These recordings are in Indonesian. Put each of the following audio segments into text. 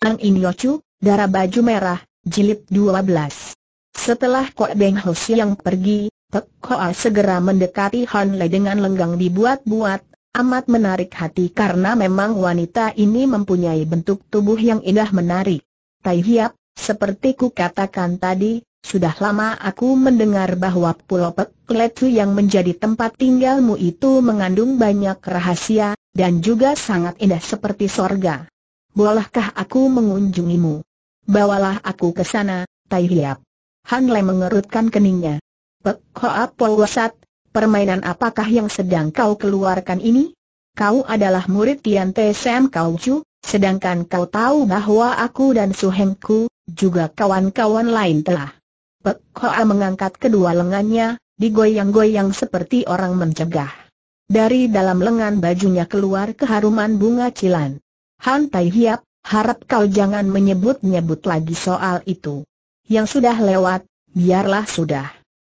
Ang Inyocu, Darah Baju Merah, Jilid 12. Setelah Kok Beng Ho Siang pergi, Tek A segera mendekati Han Le dengan lenggang dibuat-buat, amat menarik hati karena memang wanita ini mempunyai bentuk tubuh yang indah menarik. Tai Hiap, seperti ku katakan tadi, sudah lama aku mendengar bahwa Pulau Pek Letu yang menjadi tempat tinggalmu itu mengandung banyak rahasia, dan juga sangat indah seperti sorga bolehkah aku mengunjungimu? Bawalah aku ke sana, Tai Hiap. Han Le mengerutkan keningnya. Pek Hoa Polwasat, permainan apakah yang sedang kau keluarkan ini? Kau adalah murid Tian Te Sam Kau Chu, sedangkan kau tahu bahwa aku dan Suhengku, juga kawan-kawan lain telah. Pek Hoa mengangkat kedua lengannya, digoyang-goyang seperti orang mencegah. Dari dalam lengan bajunya keluar keharuman bunga cilan. Han Tai Hiap, harap kau jangan menyebut-nyebut lagi soal itu. Yang sudah lewat, biarlah sudah.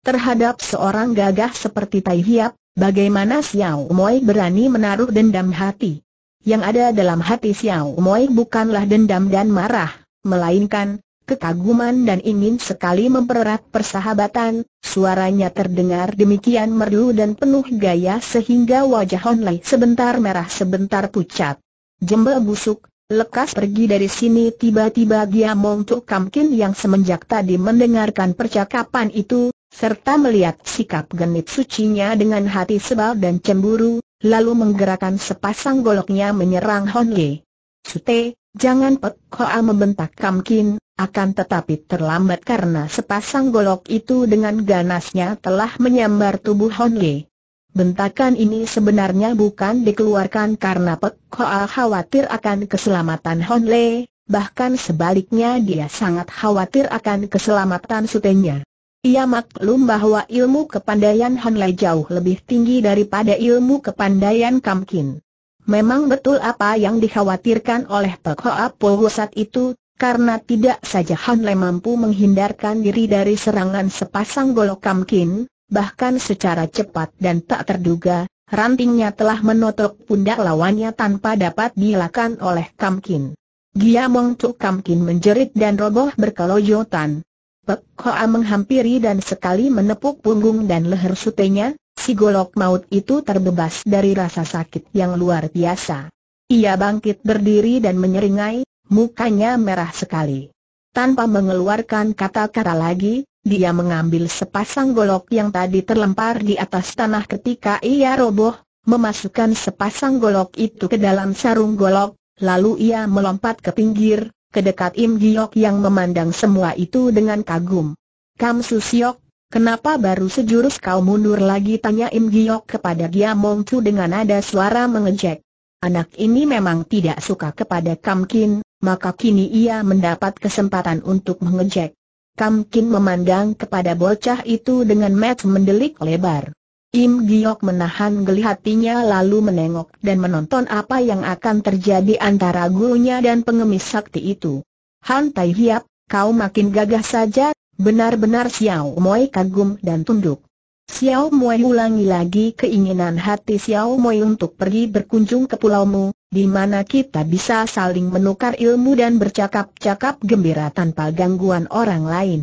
Terhadap seorang gagah seperti Tai Hiap, bagaimana Xiao Moi berani menaruh dendam hati? Yang ada dalam hati Xiao Moi bukanlah dendam dan marah, melainkan kekaguman dan ingin sekali mempererat persahabatan. Suaranya terdengar demikian merdu dan penuh gaya sehingga wajah Hon Lei sebentar merah sebentar pucat. Jembe busuk, lekas pergi dari sini tiba-tiba dia montuk Kamkin yang semenjak tadi mendengarkan percakapan itu, serta melihat sikap genit sucinya dengan hati sebal dan cemburu, lalu menggerakkan sepasang goloknya menyerang Hon Ye. Sute, jangan Pek Hoa membentak Kamkin, akan tetapi terlambat karena sepasang golok itu dengan ganasnya telah menyambar tubuh Hon Ye. Bentakan ini sebenarnya bukan dikeluarkan karena Pek Hoa khawatir akan keselamatan Hon Le, bahkan sebaliknya dia sangat khawatir akan keselamatan sutenya. Ia maklum bahwa ilmu kepandaian Hon Le jauh lebih tinggi daripada ilmu kepandaian Kin. Memang betul apa yang dikhawatirkan oleh Pek Hoa Po saat itu, karena tidak saja Han Le mampu menghindarkan diri dari serangan sepasang golok Kam Kin bahkan secara cepat dan tak terduga, rantingnya telah menotok pundak lawannya tanpa dapat dilakukan oleh Kamkin. Giamong Tuk Kamkin menjerit dan roboh berkelojotan. Pek Hoa menghampiri dan sekali menepuk punggung dan leher sutenya, si golok maut itu terbebas dari rasa sakit yang luar biasa. Ia bangkit berdiri dan menyeringai, mukanya merah sekali. Tanpa mengeluarkan kata-kata lagi, dia mengambil sepasang golok yang tadi terlempar di atas tanah ketika ia roboh, memasukkan sepasang golok itu ke dalam sarung golok, lalu ia melompat ke pinggir, ke dekat Im Giok yang memandang semua itu dengan kagum. Kam Susiok, kenapa baru sejurus kau mundur lagi? Tanya Im Giok kepada Gia Mong Chu dengan nada suara mengejek. Anak ini memang tidak suka kepada Kam Kin, maka kini ia mendapat kesempatan untuk mengejek. Kam Kin memandang kepada bocah itu dengan mata mendelik lebar. Im Giok menahan geli hatinya lalu menengok dan menonton apa yang akan terjadi antara gurunya dan pengemis sakti itu. Han Tai Hiap, kau makin gagah saja, benar-benar Xiao Moi kagum dan tunduk. Xiao Moi ulangi lagi keinginan hati Xiao Moi untuk pergi berkunjung ke pulaumu, di mana kita bisa saling menukar ilmu dan bercakap-cakap gembira tanpa gangguan orang lain.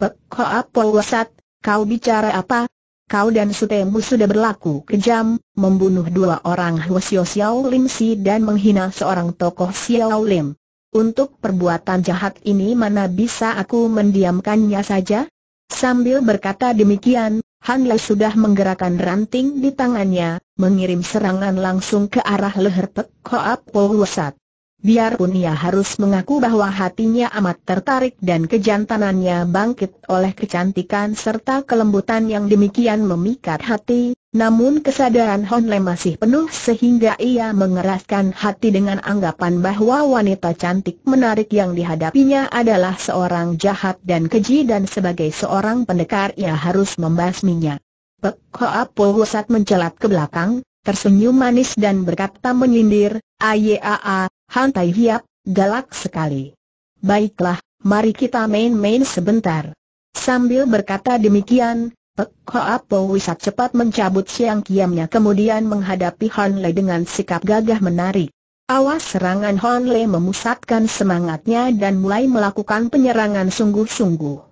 Pek Hoa Polwasat, kau bicara apa? Kau dan sutemu sudah berlaku kejam, membunuh dua orang Hwasyo Xiao Lim Si dan menghina seorang tokoh Xiao Lim. Untuk perbuatan jahat ini mana bisa aku mendiamkannya saja? Sambil berkata demikian, Han Lai sudah menggerakkan ranting di tangannya, mengirim serangan langsung ke arah leher Pek Koap Powasat. Biarpun ia harus mengaku bahwa hatinya amat tertarik dan kejantanannya bangkit oleh kecantikan serta kelembutan yang demikian memikat hati, namun kesadaran Hon Le masih penuh sehingga ia mengeraskan hati dengan anggapan bahwa wanita cantik menarik yang dihadapinya adalah seorang jahat dan keji dan sebagai seorang pendekar ia harus membasminya. Pek Hoa Po Husat mencelat ke belakang, tersenyum manis dan berkata menyindir, Ayaa, Han Tai Hiap, galak sekali. Baiklah, mari kita main-main sebentar. Sambil berkata demikian, Pek Hoa Po Wisat cepat mencabut siang kiamnya kemudian menghadapi Han Le dengan sikap gagah menarik. Awas serangan Hon Le memusatkan semangatnya dan mulai melakukan penyerangan sungguh-sungguh.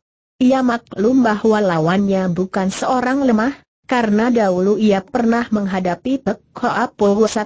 Ia maklum bahwa lawannya bukan seorang lemah, karena dahulu ia pernah menghadapi Pek Hoa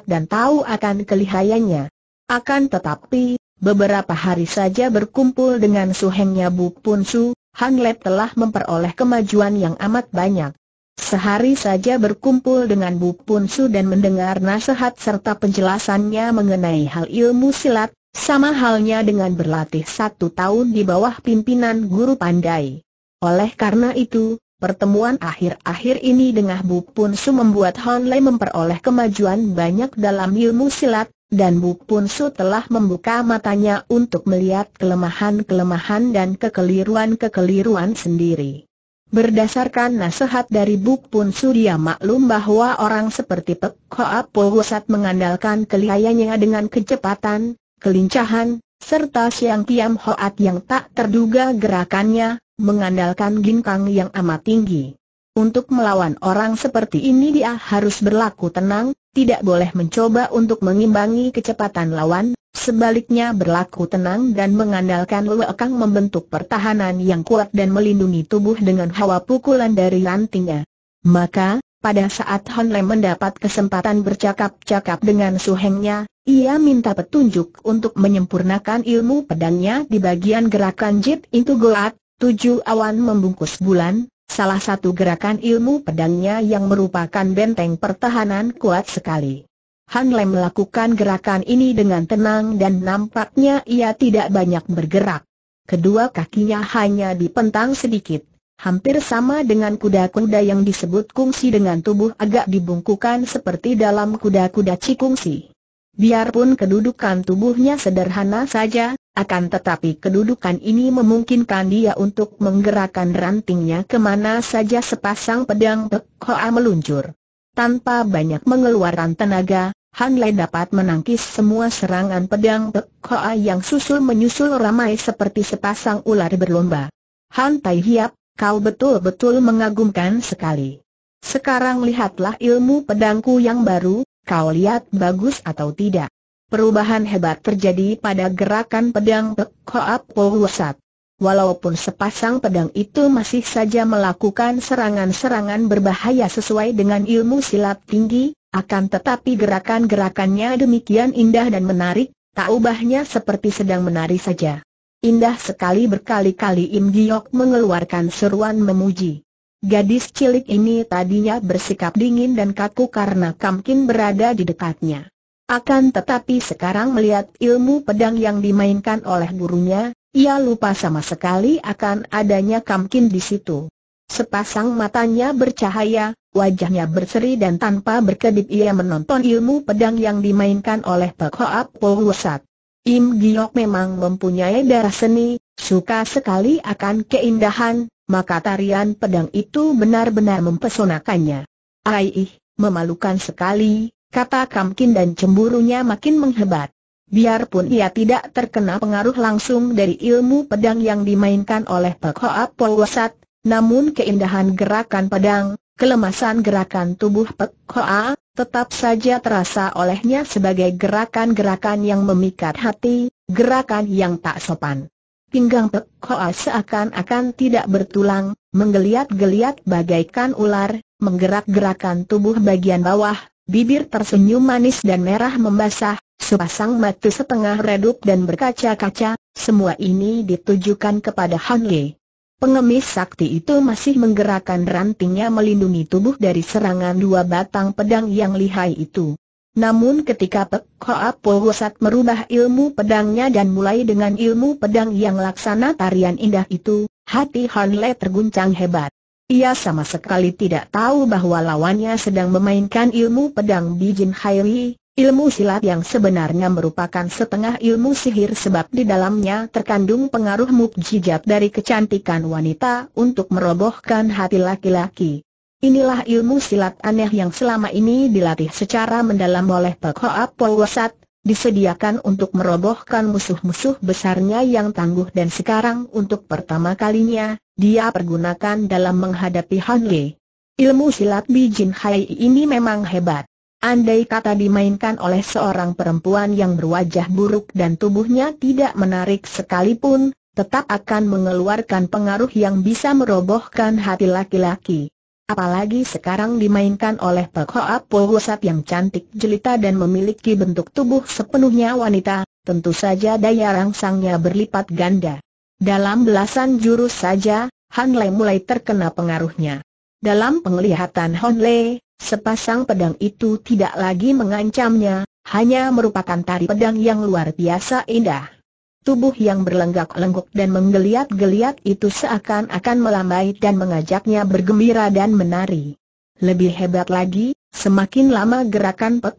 dan tahu akan kelihayannya. Akan tetapi, beberapa hari saja berkumpul dengan suhengnya Bu Pun Su, Han Lep telah memperoleh kemajuan yang amat banyak. Sehari saja berkumpul dengan Bu Pun Su dan mendengar nasihat serta penjelasannya mengenai hal ilmu silat, sama halnya dengan berlatih satu tahun di bawah pimpinan guru pandai. Oleh karena itu, pertemuan akhir-akhir ini dengan Bu Pun Su membuat Hon Lei memperoleh kemajuan banyak dalam ilmu silat, dan Bu Pun Su telah membuka matanya untuk melihat kelemahan-kelemahan dan kekeliruan-kekeliruan sendiri. Berdasarkan nasihat dari Bu Pun Su dia maklum bahwa orang seperti Pek Hoa Po mengandalkan kelihayannya dengan kecepatan, kelincahan, serta siang kiam hoat yang tak terduga gerakannya, mengandalkan ginkang yang amat tinggi. Untuk melawan orang seperti ini dia harus berlaku tenang, tidak boleh mencoba untuk mengimbangi kecepatan lawan, sebaliknya berlaku tenang dan mengandalkan lewekang membentuk pertahanan yang kuat dan melindungi tubuh dengan hawa pukulan dari rantingnya. Maka, pada saat Hon Lem mendapat kesempatan bercakap-cakap dengan Su Hengnya, ia minta petunjuk untuk menyempurnakan ilmu pedangnya di bagian gerakan Jit Intu Goat, tujuh awan membungkus bulan, salah satu gerakan ilmu pedangnya yang merupakan benteng pertahanan kuat sekali. Han Lem melakukan gerakan ini dengan tenang dan nampaknya ia tidak banyak bergerak. Kedua kakinya hanya dipentang sedikit, hampir sama dengan kuda-kuda yang disebut kungsi dengan tubuh agak dibungkukan seperti dalam kuda-kuda cikungsi. Biarpun kedudukan tubuhnya sederhana saja, akan tetapi kedudukan ini memungkinkan dia untuk menggerakkan rantingnya kemana saja sepasang pedang Pek Hoa meluncur. Tanpa banyak mengeluarkan tenaga, Han Lei dapat menangkis semua serangan pedang Pek Hoa yang susul menyusul ramai seperti sepasang ular berlomba. Han Tai Hiap, kau betul-betul mengagumkan sekali. Sekarang lihatlah ilmu pedangku yang baru, kau lihat bagus atau tidak. Perubahan hebat terjadi pada gerakan pedang Pek Koap Pohuasat. Walaupun sepasang pedang itu masih saja melakukan serangan-serangan berbahaya sesuai dengan ilmu silat tinggi, akan tetapi gerakan-gerakannya demikian indah dan menarik, tak ubahnya seperti sedang menari saja. Indah sekali berkali-kali Im Giok mengeluarkan seruan memuji. Gadis cilik ini tadinya bersikap dingin dan kaku karena Kamkin berada di dekatnya. Akan tetapi sekarang melihat ilmu pedang yang dimainkan oleh gurunya, ia lupa sama sekali akan adanya kamkin di situ. Sepasang matanya bercahaya, wajahnya berseri dan tanpa berkedip ia menonton ilmu pedang yang dimainkan oleh Pak Hoap Wusat. Im Giok memang mempunyai darah seni, suka sekali akan keindahan, maka tarian pedang itu benar-benar mempesonakannya. Aih, memalukan sekali, kata Kamkin dan cemburunya makin menghebat. Biarpun ia tidak terkena pengaruh langsung dari ilmu pedang yang dimainkan oleh Pak Hoa Polwasat, namun keindahan gerakan pedang, kelemasan gerakan tubuh Pak Hoa, tetap saja terasa olehnya sebagai gerakan-gerakan yang memikat hati, gerakan yang tak sopan. Pinggang Pak Hoa seakan-akan tidak bertulang, menggeliat-geliat bagaikan ular, menggerak-gerakan tubuh bagian bawah, bibir tersenyum manis dan merah membasah, sepasang mata setengah redup dan berkaca-kaca, semua ini ditujukan kepada Han Ye. Pengemis sakti itu masih menggerakkan rantingnya melindungi tubuh dari serangan dua batang pedang yang lihai itu. Namun ketika Pek Hoa Po merubah ilmu pedangnya dan mulai dengan ilmu pedang yang laksana tarian indah itu, hati Han Le terguncang hebat. Ia sama sekali tidak tahu bahwa lawannya sedang memainkan ilmu pedang Bijin Hairi, ilmu silat yang sebenarnya merupakan setengah ilmu sihir sebab di dalamnya terkandung pengaruh mukjizat dari kecantikan wanita untuk merobohkan hati laki-laki. Inilah ilmu silat aneh yang selama ini dilatih secara mendalam oleh Pek Hoa Polwasat disediakan untuk merobohkan musuh-musuh besarnya yang tangguh dan sekarang untuk pertama kalinya, dia pergunakan dalam menghadapi Han Li. Ilmu silat Bijin Hai ini memang hebat. Andai kata dimainkan oleh seorang perempuan yang berwajah buruk dan tubuhnya tidak menarik sekalipun, tetap akan mengeluarkan pengaruh yang bisa merobohkan hati laki-laki. Apalagi sekarang dimainkan oleh Pak Hoa Polwosat yang cantik jelita dan memiliki bentuk tubuh sepenuhnya wanita, tentu saja daya rangsangnya berlipat ganda. Dalam belasan jurus saja, Han Lei mulai terkena pengaruhnya. Dalam penglihatan Han Lei, sepasang pedang itu tidak lagi mengancamnya, hanya merupakan tari pedang yang luar biasa indah. Tubuh yang berlenggak-lenggok dan menggeliat-geliat itu seakan-akan melambai dan mengajaknya bergembira dan menari. Lebih hebat lagi, semakin lama gerakan Pek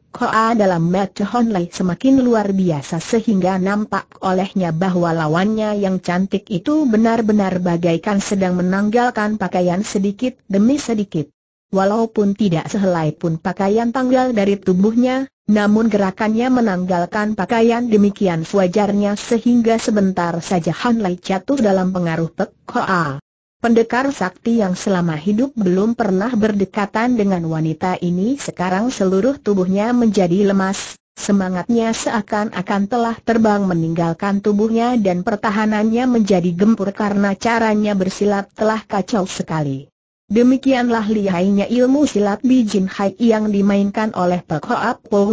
dalam match Hon semakin luar biasa sehingga nampak olehnya bahwa lawannya yang cantik itu benar-benar bagaikan sedang menanggalkan pakaian sedikit demi sedikit. Walaupun tidak sehelai pun pakaian tanggal dari tubuhnya, namun gerakannya menanggalkan pakaian demikian wajarnya sehingga sebentar saja Han Lai jatuh dalam pengaruh Pek Hoa. Pendekar sakti yang selama hidup belum pernah berdekatan dengan wanita ini sekarang seluruh tubuhnya menjadi lemas, semangatnya seakan-akan telah terbang meninggalkan tubuhnya dan pertahanannya menjadi gempur karena caranya bersilat telah kacau sekali. Demikianlah lihainya ilmu silat Bijin Hai yang dimainkan oleh Pek Hoa Po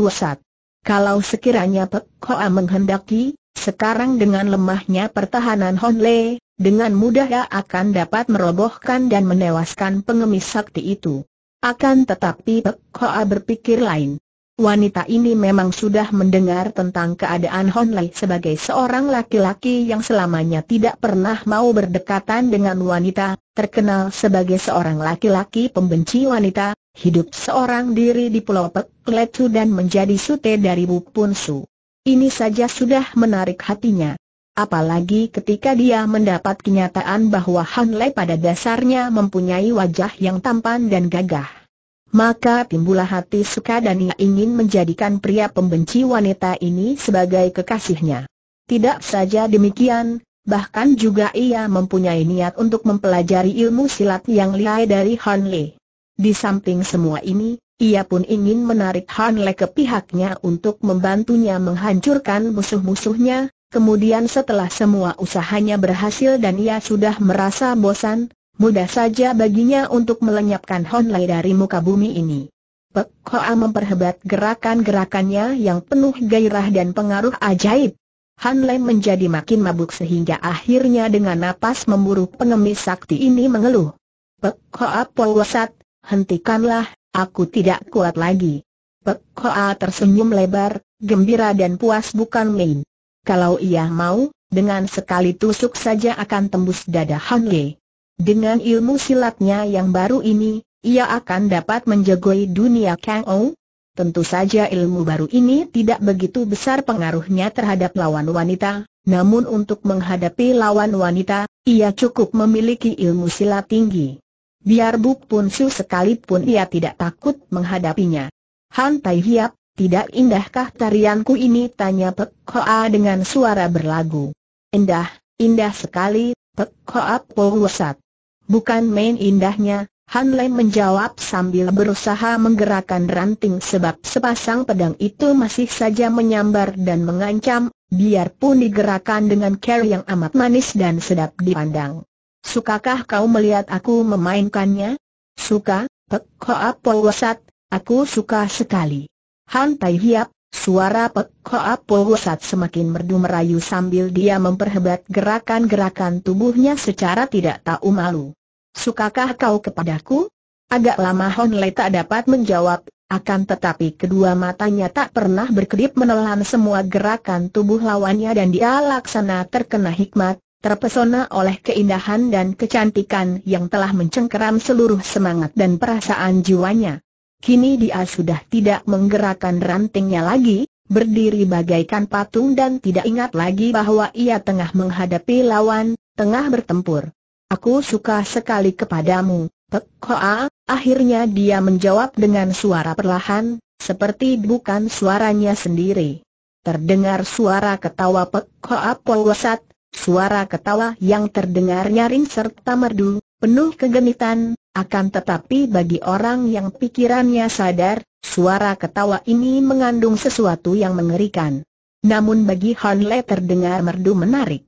Kalau sekiranya Pek Hoa menghendaki, sekarang dengan lemahnya pertahanan Hon Le, dengan mudah ia akan dapat merobohkan dan menewaskan pengemis sakti itu. Akan tetapi Pek Hoa berpikir lain. Wanita ini memang sudah mendengar tentang keadaan Hon Lai sebagai seorang laki-laki yang selamanya tidak pernah mau berdekatan dengan wanita, terkenal sebagai seorang laki-laki pembenci wanita, hidup seorang diri di Pulau Pek Lecu dan menjadi sute dari Bu Pun Su. Ini saja sudah menarik hatinya. Apalagi ketika dia mendapat kenyataan bahwa Han Lai pada dasarnya mempunyai wajah yang tampan dan gagah maka timbullah hati suka dan ia ingin menjadikan pria pembenci wanita ini sebagai kekasihnya. Tidak saja demikian, bahkan juga ia mempunyai niat untuk mempelajari ilmu silat yang lihai dari Han Le. Di samping semua ini, ia pun ingin menarik Han Le ke pihaknya untuk membantunya menghancurkan musuh-musuhnya, Kemudian setelah semua usahanya berhasil dan ia sudah merasa bosan, Mudah saja baginya untuk melenyapkan Honlai dari muka bumi ini. Pek Hoa memperhebat gerakan-gerakannya yang penuh gairah dan pengaruh ajaib. Han menjadi makin mabuk sehingga akhirnya dengan napas memburu pengemis sakti ini mengeluh. Pek Hoa Powasat, hentikanlah, aku tidak kuat lagi. Pek Hoa tersenyum lebar, gembira dan puas bukan main. Kalau ia mau, dengan sekali tusuk saja akan tembus dada Han dengan ilmu silatnya yang baru ini, ia akan dapat menjagoi dunia Kang Ou. Tentu saja ilmu baru ini tidak begitu besar pengaruhnya terhadap lawan wanita, namun untuk menghadapi lawan wanita, ia cukup memiliki ilmu silat tinggi. Biar Buk Pun Su sekalipun ia tidak takut menghadapinya. Han Tai Hiap, tidak indahkah tarianku ini? Tanya Pek koa dengan suara berlagu. Indah, indah sekali, Pek Koa Po Bukan main indahnya, Han Lei menjawab sambil berusaha menggerakkan ranting sebab sepasang pedang itu masih saja menyambar dan mengancam, biarpun digerakkan dengan care yang amat manis dan sedap dipandang. Sukakah kau melihat aku memainkannya? Suka, Pek Hoa Powasat, aku suka sekali. Han Tai Hiap, suara Pek Hoa Powasat semakin merdu merayu sambil dia memperhebat gerakan-gerakan tubuhnya secara tidak tahu malu sukakah kau kepadaku? Agak lama Hon Le tak dapat menjawab, akan tetapi kedua matanya tak pernah berkedip menelan semua gerakan tubuh lawannya dan dia laksana terkena hikmat, terpesona oleh keindahan dan kecantikan yang telah mencengkeram seluruh semangat dan perasaan jiwanya. Kini dia sudah tidak menggerakkan rantingnya lagi, berdiri bagaikan patung dan tidak ingat lagi bahwa ia tengah menghadapi lawan, tengah bertempur. Aku suka sekali kepadamu, Pek Hoa, akhirnya dia menjawab dengan suara perlahan, seperti bukan suaranya sendiri. Terdengar suara ketawa Pek Hoa Powasat, suara ketawa yang terdengar nyaring serta merdu, penuh kegenitan, akan tetapi bagi orang yang pikirannya sadar, suara ketawa ini mengandung sesuatu yang mengerikan. Namun bagi Hanle terdengar merdu menarik.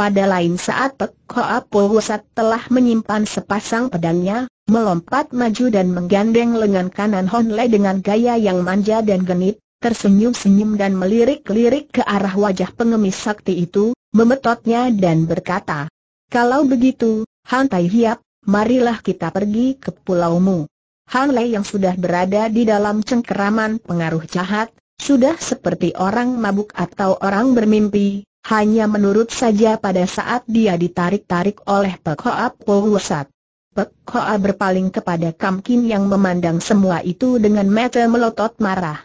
Pada lain saat Pek Hoa Po telah menyimpan sepasang pedangnya, melompat maju dan menggandeng lengan kanan Hon Le dengan gaya yang manja dan genit, tersenyum-senyum dan melirik-lirik ke arah wajah pengemis sakti itu, memetotnya dan berkata, Kalau begitu, Han Tai Hiap, marilah kita pergi ke pulaumu. Han Le yang sudah berada di dalam cengkeraman pengaruh jahat, sudah seperti orang mabuk atau orang bermimpi, hanya menurut saja pada saat dia ditarik-tarik oleh Pek Hoa Pohuasat. Pek Hoa berpaling kepada Kam Kin yang memandang semua itu dengan mata melotot marah.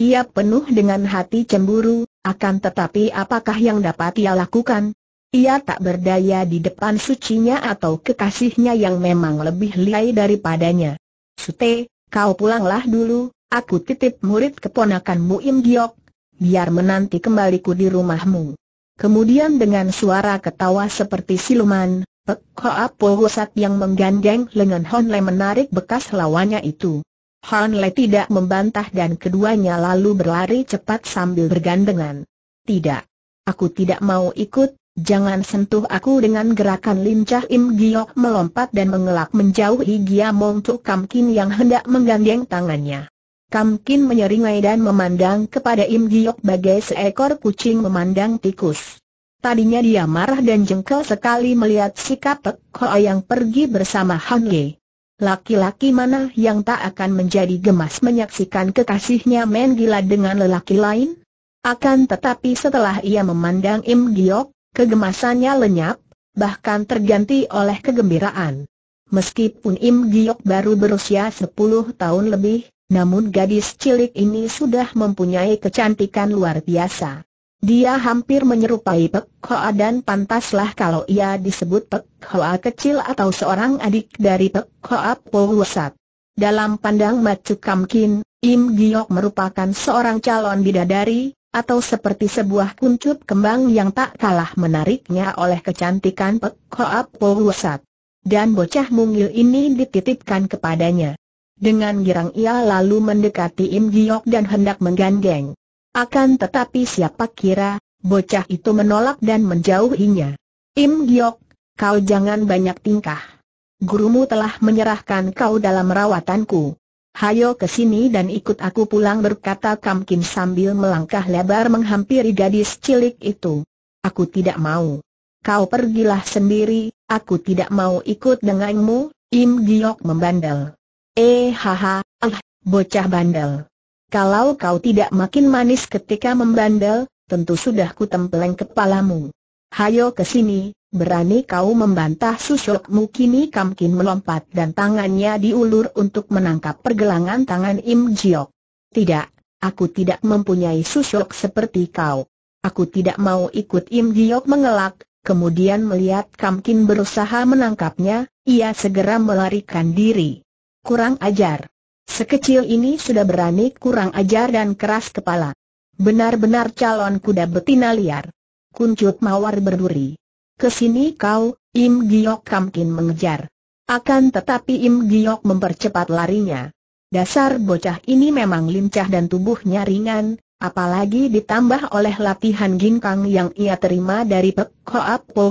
Ia penuh dengan hati cemburu, akan tetapi apakah yang dapat ia lakukan? Ia tak berdaya di depan sucinya atau kekasihnya yang memang lebih liai daripadanya. Sute, kau pulanglah dulu, aku titip murid keponakanmu Im Giok, biar menanti kembaliku di rumahmu. Kemudian dengan suara ketawa seperti siluman, Pek Hoa Po yang menggandeng lengan Hon Le menarik bekas lawannya itu. Hon Le tidak membantah dan keduanya lalu berlari cepat sambil bergandengan. Tidak. Aku tidak mau ikut, Jangan sentuh aku dengan gerakan lincah Im Giok melompat dan mengelak menjauhi Gia Mong Tuk Kam Kin yang hendak menggandeng tangannya. Kamkin menyeringai dan memandang kepada Im Giok bagai seekor kucing memandang tikus. Tadinya dia marah dan jengkel sekali melihat sikap Pek Hoa yang pergi bersama Han Ye. Laki-laki mana yang tak akan menjadi gemas menyaksikan kekasihnya main gila dengan lelaki lain? Akan tetapi setelah ia memandang Im Giok, kegemasannya lenyap, bahkan terganti oleh kegembiraan. Meskipun Im Giok baru berusia 10 tahun lebih, namun gadis cilik ini sudah mempunyai kecantikan luar biasa. Dia hampir menyerupai Pek Hoa dan pantaslah kalau ia disebut Pek Hoa kecil atau seorang adik dari Pek Hoa Powusat. Dalam pandang Macu Kamkin, Im Giok merupakan seorang calon bidadari, atau seperti sebuah kuncup kembang yang tak kalah menariknya oleh kecantikan Pek Hoa Powusat. Dan bocah mungil ini dititipkan kepadanya. Dengan girang ia lalu mendekati Im Giok dan hendak menggandeng. Akan tetapi siapa kira, bocah itu menolak dan menjauhinya. Im Giok, kau jangan banyak tingkah. Gurumu telah menyerahkan kau dalam rawatanku. Hayo ke sini dan ikut aku pulang berkata Kam Kim sambil melangkah lebar menghampiri gadis cilik itu. Aku tidak mau. Kau pergilah sendiri, aku tidak mau ikut denganmu, Im Giok membandel. Eh haha, ah, bocah bandel. Kalau kau tidak makin manis ketika membandel, tentu sudah ku tempeleng kepalamu. Hayo ke sini, berani kau membantah susukmu kini Kamkin melompat dan tangannya diulur untuk menangkap pergelangan tangan Im Jiok. Tidak, aku tidak mempunyai susuk seperti kau. Aku tidak mau ikut Im Jiok mengelak, kemudian melihat Kamkin berusaha menangkapnya, ia segera melarikan diri. Kurang ajar. Sekecil ini sudah berani kurang ajar dan keras kepala. Benar-benar calon kuda betina liar. Kuncut mawar berduri. Kesini kau, Im Giok Kamkin mengejar. Akan tetapi Im Giok mempercepat larinya. Dasar bocah ini memang lincah dan tubuhnya ringan, apalagi ditambah oleh latihan ginkang yang ia terima dari Pek Hoa Po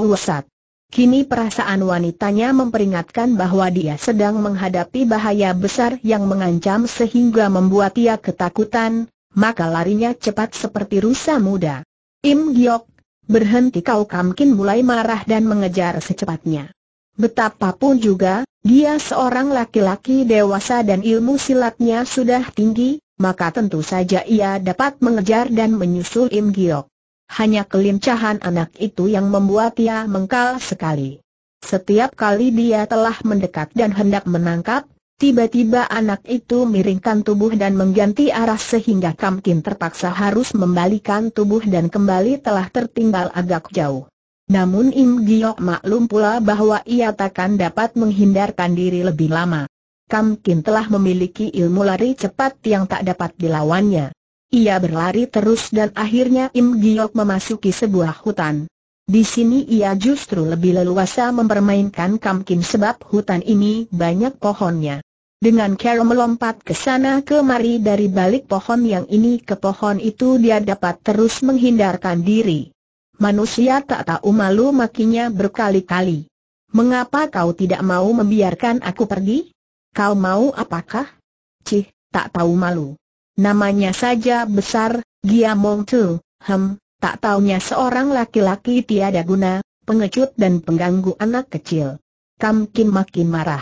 Kini perasaan wanitanya memperingatkan bahwa dia sedang menghadapi bahaya besar yang mengancam sehingga membuat ia ketakutan, maka larinya cepat seperti rusa muda. Im Giok, berhenti kau Kamkin mulai marah dan mengejar secepatnya. Betapapun juga, dia seorang laki-laki dewasa dan ilmu silatnya sudah tinggi, maka tentu saja ia dapat mengejar dan menyusul Im Giok. Hanya kelincahan anak itu yang membuat ia mengkal sekali. Setiap kali dia telah mendekat dan hendak menangkap, tiba-tiba anak itu miringkan tubuh dan mengganti arah sehingga Kamkin terpaksa harus membalikan tubuh dan kembali telah tertinggal agak jauh. Namun Im Giok maklum pula bahwa ia takkan dapat menghindarkan diri lebih lama. Kamkin telah memiliki ilmu lari cepat yang tak dapat dilawannya. Ia berlari terus dan akhirnya Im Giok memasuki sebuah hutan. Di sini ia justru lebih leluasa mempermainkan Kam Kim sebab hutan ini banyak pohonnya. Dengan cara melompat ke sana kemari dari balik pohon yang ini ke pohon itu dia dapat terus menghindarkan diri. Manusia tak tahu malu makinya berkali-kali. Mengapa kau tidak mau membiarkan aku pergi? Kau mau apakah? Cih, tak tahu malu. Namanya saja besar, Giamong Tu, hem, tak taunya seorang laki-laki tiada guna, pengecut dan pengganggu anak kecil. Kam Kim makin marah.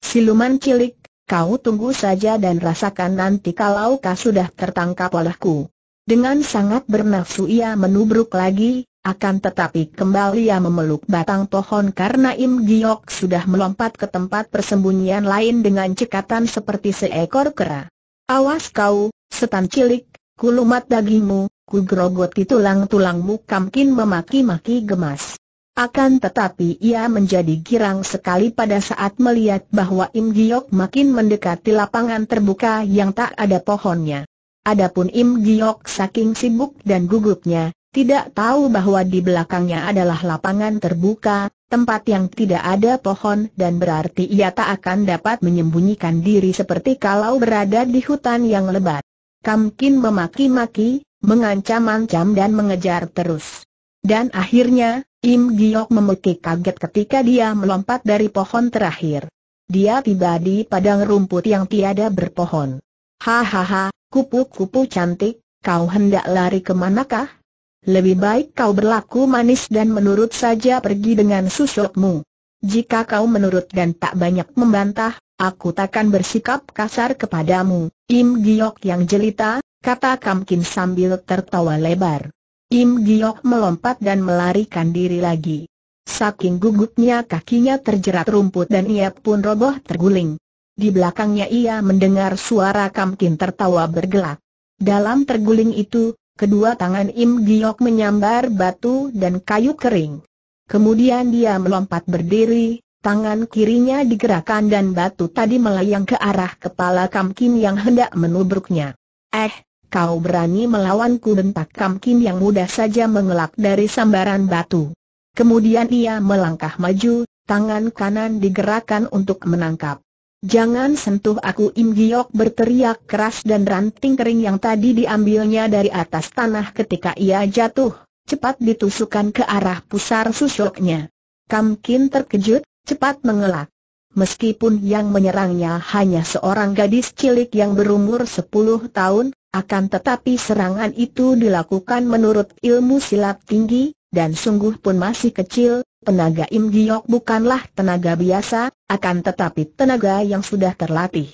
Siluman cilik, kau tunggu saja dan rasakan nanti kalau kau sudah tertangkap olehku. Dengan sangat bernafsu ia menubruk lagi, akan tetapi kembali ia memeluk batang pohon karena Im Giok sudah melompat ke tempat persembunyian lain dengan cekatan seperti seekor kera. Awas kau, setan cilik, kulumat dagingmu, grogoti tulang-tulangmu kamkin memaki-maki gemas. Akan tetapi ia menjadi girang sekali pada saat melihat bahwa Im Giok makin mendekati lapangan terbuka yang tak ada pohonnya. Adapun Im Giok saking sibuk dan gugupnya, tidak tahu bahwa di belakangnya adalah lapangan terbuka, tempat yang tidak ada pohon dan berarti ia tak akan dapat menyembunyikan diri seperti kalau berada di hutan yang lebat. Kamkin memaki-maki, mengancam-ancam dan mengejar terus. Dan akhirnya, Im Giok memekik kaget ketika dia melompat dari pohon terakhir. Dia tiba di padang rumput yang tiada berpohon. Hahaha, kupu-kupu cantik, kau hendak lari kemanakah? lebih baik kau berlaku manis dan menurut saja pergi dengan susukmu. Jika kau menurut dan tak banyak membantah, aku takkan bersikap kasar kepadamu. Im Giok yang jelita, kata Kam Kin sambil tertawa lebar. Im Giok melompat dan melarikan diri lagi. Saking gugupnya kakinya terjerat rumput dan ia pun roboh terguling. Di belakangnya ia mendengar suara Kam Kin tertawa bergelak. Dalam terguling itu, Kedua tangan Im Giok menyambar batu dan kayu kering. Kemudian dia melompat berdiri, tangan kirinya digerakkan dan batu tadi melayang ke arah kepala Kam Kim yang hendak menubruknya. Eh, kau berani melawanku bentak Kam Kim yang mudah saja mengelak dari sambaran batu. Kemudian ia melangkah maju, tangan kanan digerakkan untuk menangkap. Jangan sentuh aku Im Giok berteriak keras dan ranting kering yang tadi diambilnya dari atas tanah ketika ia jatuh, cepat ditusukkan ke arah pusar susuknya. Kam Kin terkejut, cepat mengelak. Meskipun yang menyerangnya hanya seorang gadis cilik yang berumur 10 tahun, akan tetapi serangan itu dilakukan menurut ilmu silat tinggi, dan sungguh pun masih kecil, tenaga Im Giok bukanlah tenaga biasa, akan tetapi tenaga yang sudah terlatih.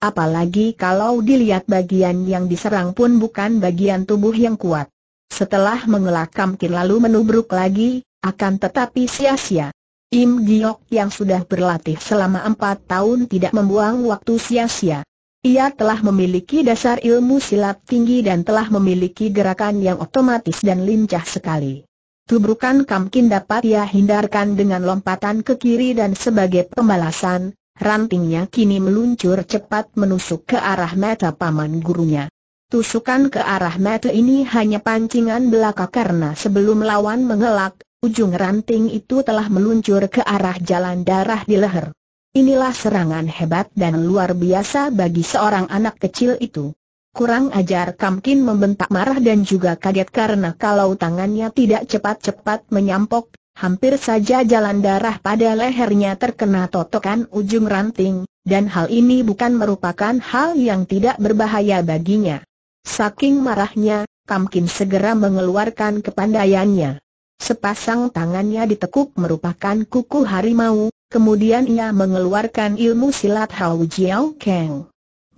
Apalagi kalau dilihat bagian yang diserang pun bukan bagian tubuh yang kuat. Setelah mengelakam kir lalu menubruk lagi, akan tetapi sia-sia. Im Giok yang sudah berlatih selama empat tahun tidak membuang waktu sia-sia. Ia telah memiliki dasar ilmu silat tinggi dan telah memiliki gerakan yang otomatis dan lincah sekali tubrukan Kamkin dapat ia hindarkan dengan lompatan ke kiri dan sebagai pembalasan, rantingnya kini meluncur cepat menusuk ke arah mata paman gurunya. Tusukan ke arah mata ini hanya pancingan belaka karena sebelum lawan mengelak, ujung ranting itu telah meluncur ke arah jalan darah di leher. Inilah serangan hebat dan luar biasa bagi seorang anak kecil itu. Kurang ajar Kamkin membentak marah dan juga kaget karena kalau tangannya tidak cepat-cepat menyampok, hampir saja jalan darah pada lehernya terkena totokan ujung ranting, dan hal ini bukan merupakan hal yang tidak berbahaya baginya. Saking marahnya, Kamkin segera mengeluarkan kepandaiannya. Sepasang tangannya ditekuk merupakan kuku harimau, kemudian ia mengeluarkan ilmu silat Hao Jiao Kang.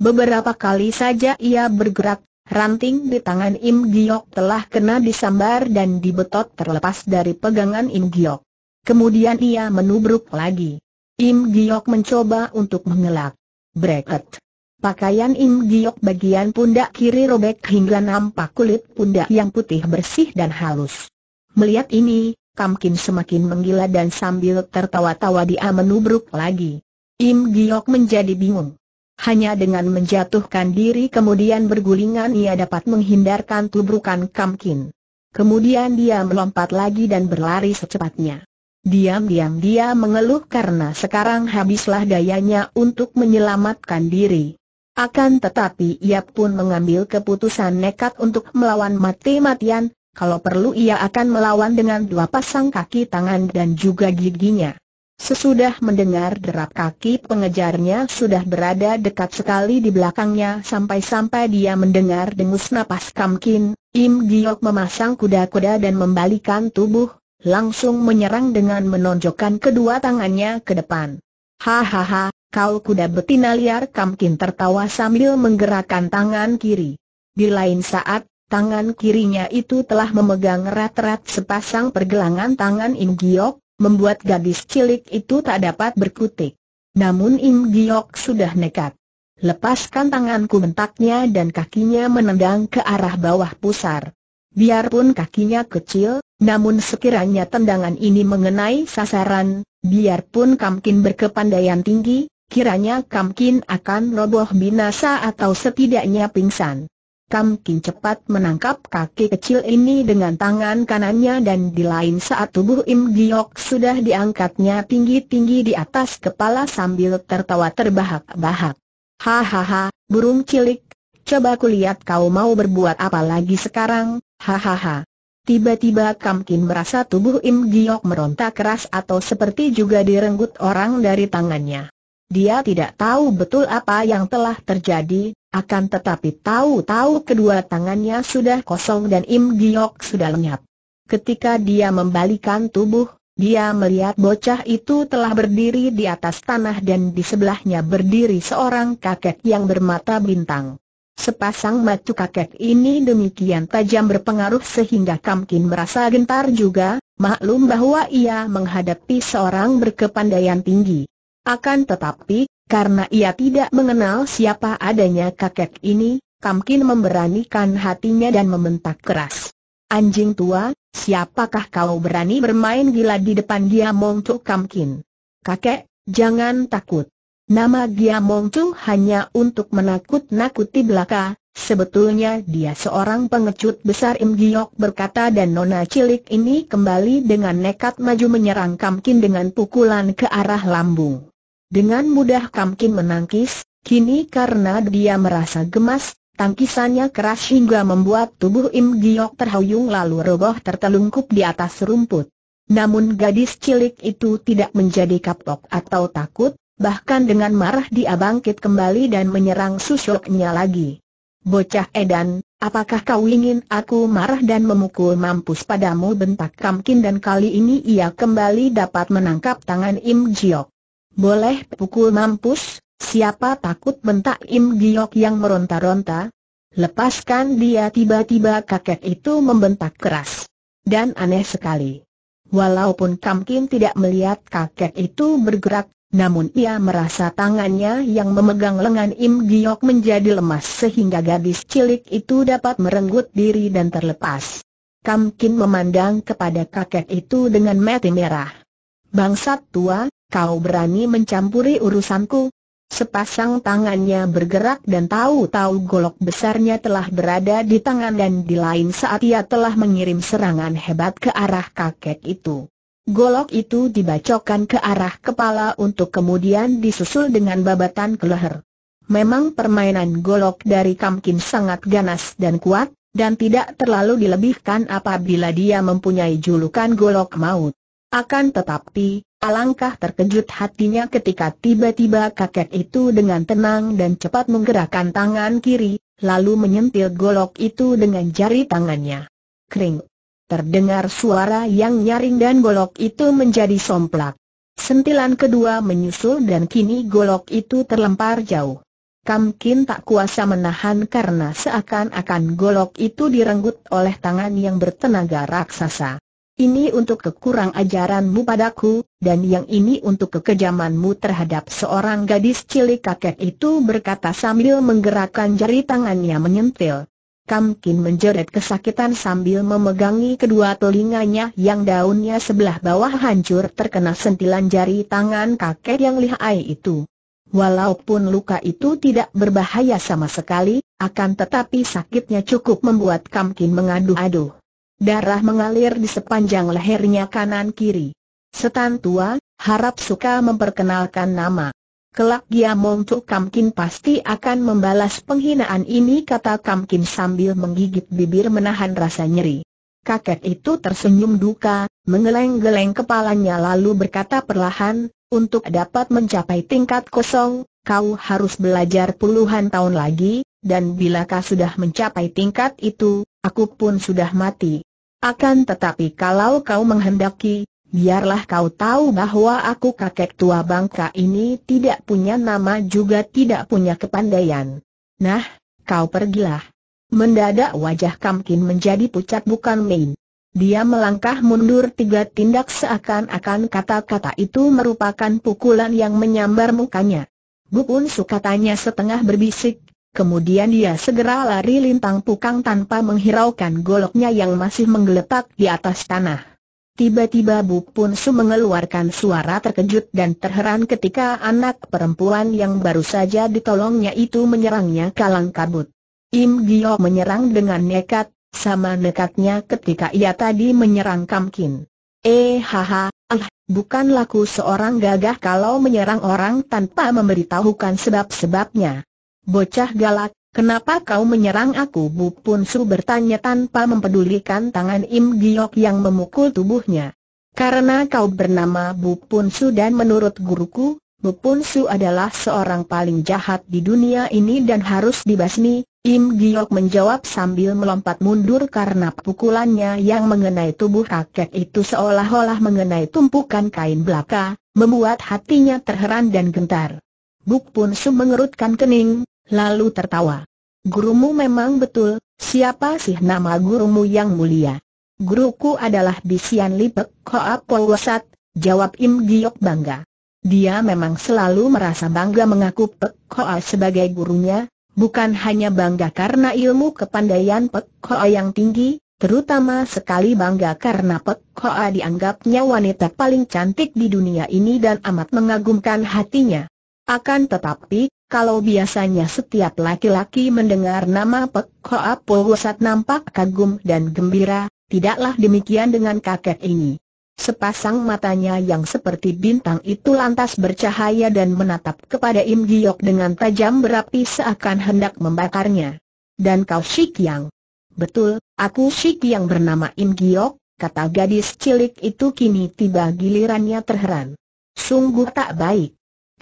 Beberapa kali saja ia bergerak, ranting di tangan Im Giok telah kena disambar dan dibetot terlepas dari pegangan Im Giok. Kemudian ia menubruk lagi. Im Giok mencoba untuk mengelak. Bracket. Pakaian Im Giok bagian pundak kiri robek hingga nampak kulit pundak yang putih bersih dan halus. Melihat ini, Kamkin semakin menggila dan sambil tertawa-tawa dia menubruk lagi. Im Giok menjadi bingung. Hanya dengan menjatuhkan diri kemudian bergulingan ia dapat menghindarkan tubrukan Kamkin. Kemudian dia melompat lagi dan berlari secepatnya. Diam-diam dia mengeluh karena sekarang habislah dayanya untuk menyelamatkan diri. Akan tetapi ia pun mengambil keputusan nekat untuk melawan mati-matian, kalau perlu ia akan melawan dengan dua pasang kaki tangan dan juga giginya. Sesudah mendengar derap kaki pengejarnya sudah berada dekat sekali di belakangnya sampai-sampai dia mendengar dengus napas Kamkin, Im Giok memasang kuda-kuda dan membalikan tubuh, langsung menyerang dengan menonjokkan kedua tangannya ke depan. Hahaha, kau kuda betina liar Kamkin tertawa sambil menggerakkan tangan kiri. Di lain saat, tangan kirinya itu telah memegang rat-rat sepasang pergelangan tangan Im Giok, membuat gadis cilik itu tak dapat berkutik. Namun Im Giok sudah nekat. Lepaskan tanganku mentaknya dan kakinya menendang ke arah bawah pusar. Biarpun kakinya kecil, namun sekiranya tendangan ini mengenai sasaran, biarpun Kamkin berkepandaian tinggi, kiranya Kamkin akan roboh binasa atau setidaknya pingsan. Kam Kin cepat menangkap kaki kecil ini dengan tangan kanannya dan di lain saat tubuh Im Giok sudah diangkatnya tinggi-tinggi di atas kepala sambil tertawa terbahak-bahak. Hahaha, burung cilik, coba kulihat kau mau berbuat apa lagi sekarang, hahaha. Tiba-tiba Kam Kin merasa tubuh Im Giok meronta keras atau seperti juga direnggut orang dari tangannya. Dia tidak tahu betul apa yang telah terjadi, akan tetapi tahu-tahu kedua tangannya sudah kosong dan Im Giok sudah lenyap. Ketika dia membalikan tubuh, dia melihat bocah itu telah berdiri di atas tanah dan di sebelahnya berdiri seorang kakek yang bermata bintang. Sepasang mata kakek ini demikian tajam berpengaruh sehingga Kamkin merasa gentar juga, maklum bahwa ia menghadapi seorang berkepandaian tinggi. Akan tetapi, karena ia tidak mengenal siapa adanya kakek ini, Kamkin memberanikan hatinya dan membentak keras. Anjing tua, siapakah kau berani bermain gila di depan dia, Mongcu Kamkin? Kakek, jangan takut. Nama dia Mongcu hanya untuk menakut-nakuti belaka, Sebetulnya dia seorang pengecut besar Im Giok berkata dan nona cilik ini kembali dengan nekat maju menyerang Kamkin dengan pukulan ke arah lambung. Dengan mudah Kamkin menangkis, kini karena dia merasa gemas, tangkisannya keras hingga membuat tubuh Im Giok terhuyung lalu roboh tertelungkup di atas rumput. Namun gadis cilik itu tidak menjadi kapok atau takut, bahkan dengan marah dia bangkit kembali dan menyerang susuknya lagi. Bocah edan, apakah kau ingin aku marah dan memukul mampus padamu bentak Kamkin dan kali ini ia kembali dapat menangkap tangan Im Jiok. Boleh pukul mampus, siapa takut bentak Im Giok yang meronta-ronta? Lepaskan dia tiba-tiba kakek itu membentak keras. Dan aneh sekali. Walaupun Kamkin tidak melihat kakek itu bergerak, namun ia merasa tangannya yang memegang lengan Im Giok menjadi lemas sehingga gadis cilik itu dapat merenggut diri dan terlepas. Kamkin memandang kepada kakek itu dengan mati merah. Bangsat tua, kau berani mencampuri urusanku? Sepasang tangannya bergerak dan tahu-tahu golok besarnya telah berada di tangan dan di lain saat ia telah mengirim serangan hebat ke arah kakek itu. Golok itu dibacokkan ke arah kepala untuk kemudian disusul dengan babatan ke leher. Memang permainan golok dari Kam Kim sangat ganas dan kuat, dan tidak terlalu dilebihkan apabila dia mempunyai julukan golok maut. Akan tetapi, Alangkah terkejut hatinya ketika tiba-tiba kakek itu dengan tenang dan cepat menggerakkan tangan kiri, lalu menyentil golok itu dengan jari tangannya. Kering. Terdengar suara yang nyaring dan golok itu menjadi somplak. Sentilan kedua menyusul dan kini golok itu terlempar jauh. Kam Kin tak kuasa menahan karena seakan-akan golok itu direnggut oleh tangan yang bertenaga raksasa. Ini untuk kekurang ajaranmu padaku, dan yang ini untuk kekejamanmu terhadap seorang gadis cilik kakek itu berkata sambil menggerakkan jari tangannya menyentil. Kamkin menjerit kesakitan sambil memegangi kedua telinganya yang daunnya sebelah bawah hancur terkena sentilan jari tangan kakek yang lihai itu. Walaupun luka itu tidak berbahaya sama sekali, akan tetapi sakitnya cukup membuat Kamkin mengadu aduh Darah mengalir di sepanjang lehernya kanan-kiri. Setan tua, harap suka memperkenalkan nama. Kelak dia Mong Kamkin pasti akan membalas penghinaan ini kata Kamkin sambil menggigit bibir menahan rasa nyeri. Kakek itu tersenyum duka, menggeleng geleng kepalanya lalu berkata perlahan, untuk dapat mencapai tingkat kosong, kau harus belajar puluhan tahun lagi, dan bila kau sudah mencapai tingkat itu, aku pun sudah mati. Akan tetapi kalau kau menghendaki, biarlah kau tahu bahwa aku kakek tua bangka ini tidak punya nama juga tidak punya kepandaian. Nah, kau pergilah. Mendadak wajah Kamkin menjadi pucat bukan main. Dia melangkah mundur tiga tindak seakan-akan kata-kata itu merupakan pukulan yang menyambar mukanya. Bukun suka tanya setengah berbisik, Kemudian dia segera lari lintang pukang tanpa menghiraukan goloknya yang masih menggeletak di atas tanah. Tiba-tiba Bu Pun Su mengeluarkan suara terkejut dan terheran ketika anak perempuan yang baru saja ditolongnya itu menyerangnya kalang kabut. Im Gio menyerang dengan nekat, sama nekatnya ketika ia tadi menyerang Kam Kin. Eh haha, ah, bukan laku seorang gagah kalau menyerang orang tanpa memberitahukan sebab-sebabnya. Bocah galak, kenapa kau menyerang aku? Bu Pun Su bertanya tanpa mempedulikan tangan Im Giok yang memukul tubuhnya. Karena kau bernama Bu Pun Su dan menurut guruku, Bu Pun Su adalah seorang paling jahat di dunia ini dan harus dibasmi, Im Giok menjawab sambil melompat mundur karena pukulannya yang mengenai tubuh kakek itu seolah-olah mengenai tumpukan kain belaka, membuat hatinya terheran dan gentar. Buk Pun Su mengerutkan kening, lalu tertawa. Gurumu memang betul, siapa sih nama gurumu yang mulia? Guruku adalah Bisian Lipek Koap Polwasat, jawab Im Giok bangga. Dia memang selalu merasa bangga mengaku Pek Koa sebagai gurunya, bukan hanya bangga karena ilmu kepandaian Pek Koa yang tinggi, terutama sekali bangga karena Pek Koa dianggapnya wanita paling cantik di dunia ini dan amat mengagumkan hatinya. Akan tetapi, kalau biasanya setiap laki-laki mendengar nama Pek Hoa Pusat nampak kagum dan gembira, tidaklah demikian dengan kakek ini. Sepasang matanya yang seperti bintang itu lantas bercahaya dan menatap kepada Im Giok dengan tajam berapi seakan hendak membakarnya. Dan kau Shik Yang. Betul, aku Shik Yang bernama Im Giok, kata gadis cilik itu kini tiba gilirannya terheran. Sungguh tak baik.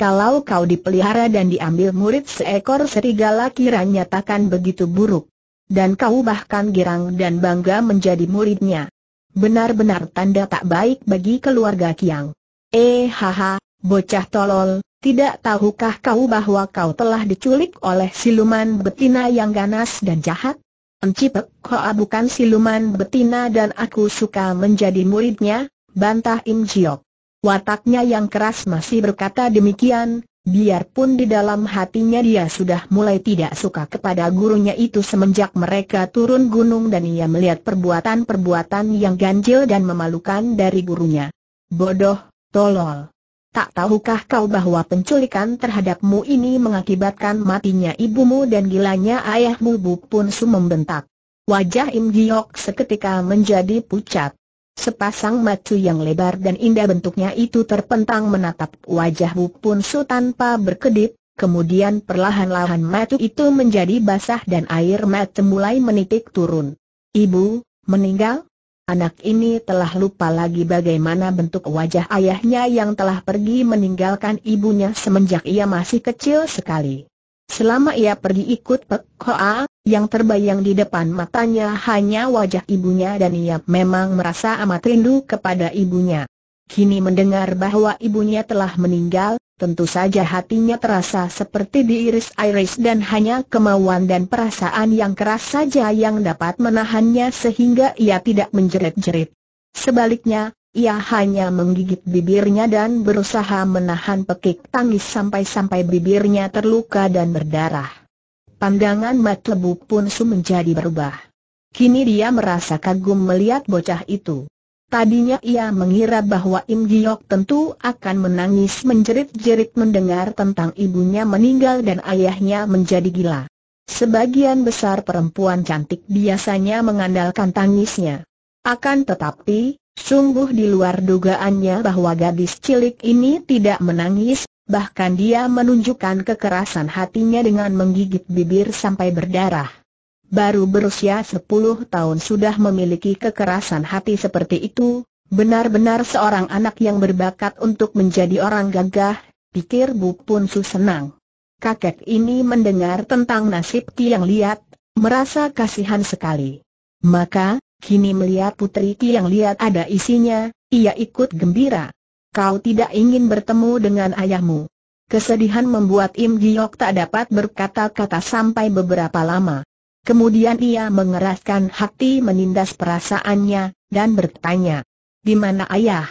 Kalau kau dipelihara dan diambil murid seekor serigala kiranya takkan begitu buruk. Dan kau bahkan girang dan bangga menjadi muridnya. Benar-benar tanda tak baik bagi keluarga Kiang. Eh haha, bocah tolol, tidak tahukah kau bahwa kau telah diculik oleh siluman betina yang ganas dan jahat? Encipek kau bukan siluman betina dan aku suka menjadi muridnya, bantah Im Jiok. Wataknya yang keras masih berkata demikian, biarpun di dalam hatinya dia sudah mulai tidak suka kepada gurunya itu semenjak mereka turun gunung dan ia melihat perbuatan-perbuatan yang ganjil dan memalukan dari gurunya. Bodoh, tolol. Tak tahukah kau bahwa penculikan terhadapmu ini mengakibatkan matinya ibumu dan gilanya ayahmu Bu Pun Su membentak. Wajah Im Giok seketika menjadi pucat. Sepasang macu yang lebar dan indah bentuknya itu terpentang menatap wajah Bu Pun Su tanpa berkedip, kemudian perlahan-lahan matu itu menjadi basah dan air mata mulai menitik turun. Ibu, meninggal? Anak ini telah lupa lagi bagaimana bentuk wajah ayahnya yang telah pergi meninggalkan ibunya semenjak ia masih kecil sekali. Selama ia pergi ikut Pek Hoa, yang terbayang di depan matanya hanya wajah ibunya dan ia memang merasa amat rindu kepada ibunya. Kini mendengar bahwa ibunya telah meninggal, tentu saja hatinya terasa seperti diiris-iris dan hanya kemauan dan perasaan yang keras saja yang dapat menahannya sehingga ia tidak menjerit-jerit. Sebaliknya, ia hanya menggigit bibirnya dan berusaha menahan pekik tangis sampai-sampai bibirnya terluka dan berdarah pandangan Mat Lebu pun su menjadi berubah. Kini dia merasa kagum melihat bocah itu. Tadinya ia mengira bahwa Im Giok tentu akan menangis menjerit-jerit mendengar tentang ibunya meninggal dan ayahnya menjadi gila. Sebagian besar perempuan cantik biasanya mengandalkan tangisnya. Akan tetapi, sungguh di luar dugaannya bahwa gadis cilik ini tidak menangis, bahkan dia menunjukkan kekerasan hatinya dengan menggigit bibir sampai berdarah. Baru berusia 10 tahun sudah memiliki kekerasan hati seperti itu, benar-benar seorang anak yang berbakat untuk menjadi orang gagah, pikir Bu Pun senang. Kakek ini mendengar tentang nasib Ki yang Liat, merasa kasihan sekali. Maka, kini melihat putri Ki yang Liat ada isinya, ia ikut gembira. Kau tidak ingin bertemu dengan ayahmu. Kesedihan membuat Im Giok tak dapat berkata-kata sampai beberapa lama. Kemudian ia mengeraskan hati menindas perasaannya, dan bertanya, Di mana ayah?